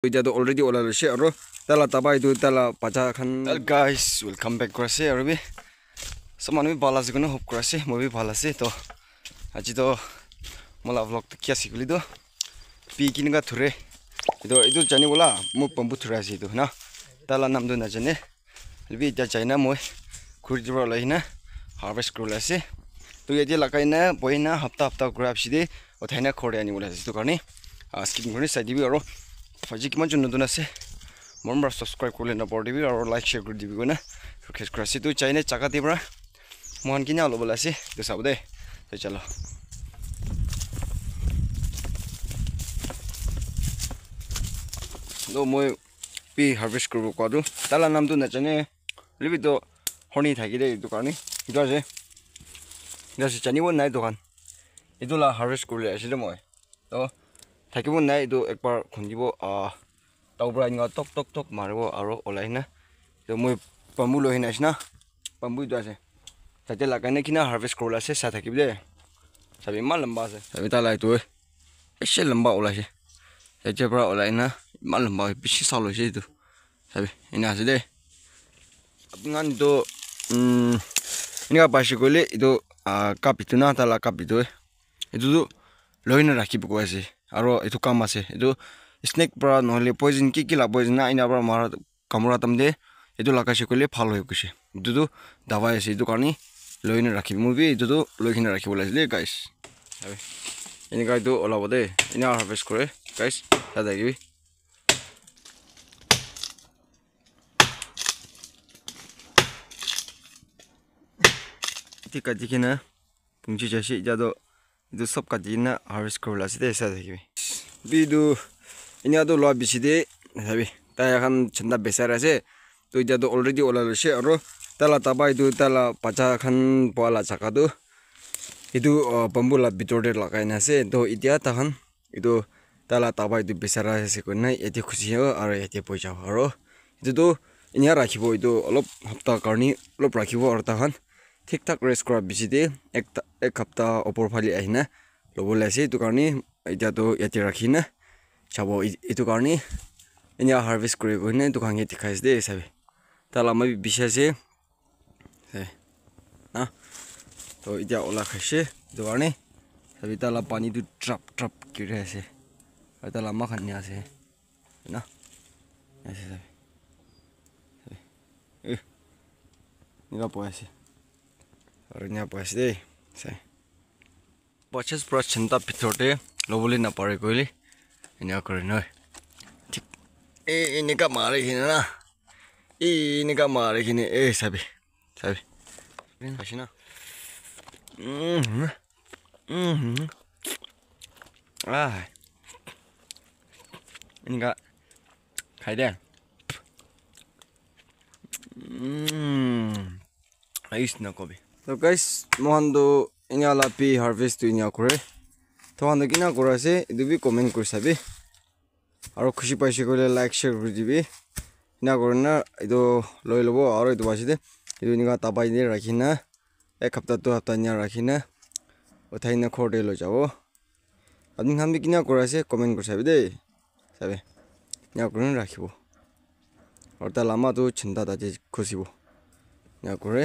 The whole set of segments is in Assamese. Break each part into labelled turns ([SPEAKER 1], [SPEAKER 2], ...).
[SPEAKER 1] jadi already ulah lese aru tala tabai itu tala pacar kan guys welcome back krasi aru bi semua nih balas guna hub krasi mau bi balas itu aji to malah vlog terkias sih kulit bikin gak ture itu itu jani bola mau pembuat krasi itu nah tala nam tu naja nih lebih jajai nih mau kulit bro lagi nih harvest kulit sih tu aji lakai nih boy nih hafta hafta grab sih deh otehnya korea nih bola sih tu kani skipping kulit saya di bi aru যিমান যোন নতুন আছে মৰমবাৰ ছাবস্ক্ৰাইব কৰিলে নপৰ দিবি আৰু লাইক শ্বেয়াৰ কৰি দিবিগৈ না ৰিকুৱেজ কৰা আছে তোৰ চাইনে চাকাতিৰ পৰা মহানখিনি আৰু ল'বলৈ আছে তই চাব দে তই চাল মই পি হাৰ্ভেষ্ট কৰিব কোৱাটো তালা নামটো নাজানে লিবিতো শুনি থাকি দেই এইটো কাৰণে এইটো আছে এইটো আছে জানিব নাই দোকান এইটো লা হাৰ্ভেষ্ট কৰিলে আছিলে মই ত' থাকিব নাই এইটো একবাৰ খুন্দিব তাৰপৰা এনেকুৱা টক টক টক মাৰিব আৰু ওলাই না মই পাম্বু লৈ আহিনা আছে না পাম্বুটো আছে তাতে লাগাইনে কিনা হাৰ্ভেষ্ট কৰ আছে চাই থাকিব দে চাবি ইমান লম্বা আছে চাবি তালা এইটোৱে বেছি লম্বা ওলাইছে তাতে পৰা ওলাই না ইমান লম্বা হয় বেছি চাউল হৈছে এইটো চাবি এনে আছে দে আপোনাৰ এইটো এনেকুৱা পাইছে কৰিলে এইটো কাপিটো না তালা কাপিটোৱে এইটোতো লৈ নাৰাখিব কৈ আছে আৰু এইটো কাম আছে এইটো স্নেক পৰা নহ'লে পইজন কি কি লাগে পইজন আইনাৰ পৰা মৰা কামোৰা তামতে এইটো লাগাইছে কৰিলে ভাল হৈ গৈছে এইটোতো দাবাই আছে এইটো কাৰণে লৈ কিনে ৰাখিব মোৰ বি এইটোতো লৈ কিনে ৰাখিব লাগিছিল দেই গাইছ চাবি এনেকুৱা এইটো ওলাব দেই এনেকুৱা হাৰ্ভেষ্ট কৰে গাইছ তাত থাকিবি কাটি কিনে পুঞ্চি চাইছে এতিয়াতো দু সব কাটি না হার্ভেস্ট করবো আসে এসা থাকবে দিদু এনে তো ল বেশি দিয়ে যাবি তাই এখন ছেন্দা বেচার আছে তো এটা তো অলরেডি ওলালছে আর তালা তাবা এই তালা পাচা খান পালা চাকা তো এই বম্বুল ভিতর লাগাই না আছে তো এটা তখন এই তালা তাবা এই বেচার আছে কিনা এটি খুশি হব আর এটি পয়সা হব আর এই তো এনে রাখব এই অল্প হপ্তাহ কারণে অল্প রাখব আর তখন ঠিক ঠাক ৰেষ্ট কৰা বেছি দেই এক এক সপ্তাহ ওপৰ ফালি আহিনে ল'বলৈ আছে এইটো কাৰণে এতিয়াতো ইয়াতে ৰাখি না চাব এইটো কাৰণে এনেকুৱা হাৰ্ভেষ্ট কৰি কৈ এইটো ভাঙি দেখাইছে দেই চাবি তাল আমাৰ বিচাৰিছে না তো এতিয়া ওলাই খাইছে এইটো কাৰণে চাবি তাল পানীটো ট্ৰাপ ট্ৰাপ কিৰে আছে আৰু তাল আমাৰ খান্দি আছে না আছে চাবি এনেকুৱা পোৱাইছে और यहाँ बस्दै बसेस पुरा छिन्ता भित्रटे लबोले नपरेकोले यहाँ गरेन ए इनका मारे कि ना ए इनका मारे किन ए साबी साबी इनका खाई यिनीका नकोबी তো গাইস মহানো এনে লাপি হার্ভেস্ট এনে করে তো মহানো কি না করে আছে এই কমেন্ট করে চাবি আর খুশি পাইছে কইলে লাইক শেয়ার করে দিবি এনে করে না এই লই লব আর এই পাইছে এই তাপাই নিয়ে রাখি না এক হপ্তাহ দু হপ্তাহ নিয়ে রাখি না উঠাই না খর দিয়ে যাব আপনি খান কি না করে আছে কমেন্ট করে চাবি দেই চাবে এনে করে রাখব আর তা লামা তো চিন্তা তাতে খুশিব এনে করে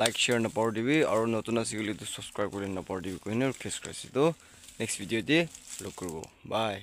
[SPEAKER 1] লাইক শ্বেয়ার নপর দিবি আর নতুন আছে বলে সাবস্ক্রাইব করে নপর দিবি কিন্তু ফেস করেছি তো নেক্সট ভিডিওতে লগ করবো বাই